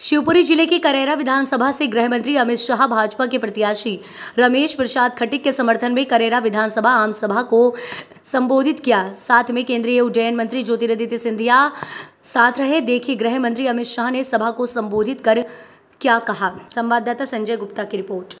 शिवपुरी जिले के करेरा विधानसभा से गृह मंत्री अमित शाह भाजपा के प्रत्याशी रमेश प्रसाद खटिक के समर्थन में करेरा विधानसभा आम सभा को संबोधित किया साथ में केंद्रीय उड्डयन मंत्री ज्योतिरादित्य सिंधिया साथ रहे देखिए गृह मंत्री अमित शाह ने सभा को संबोधित कर क्या कहा संवाददाता संजय गुप्ता की रिपोर्ट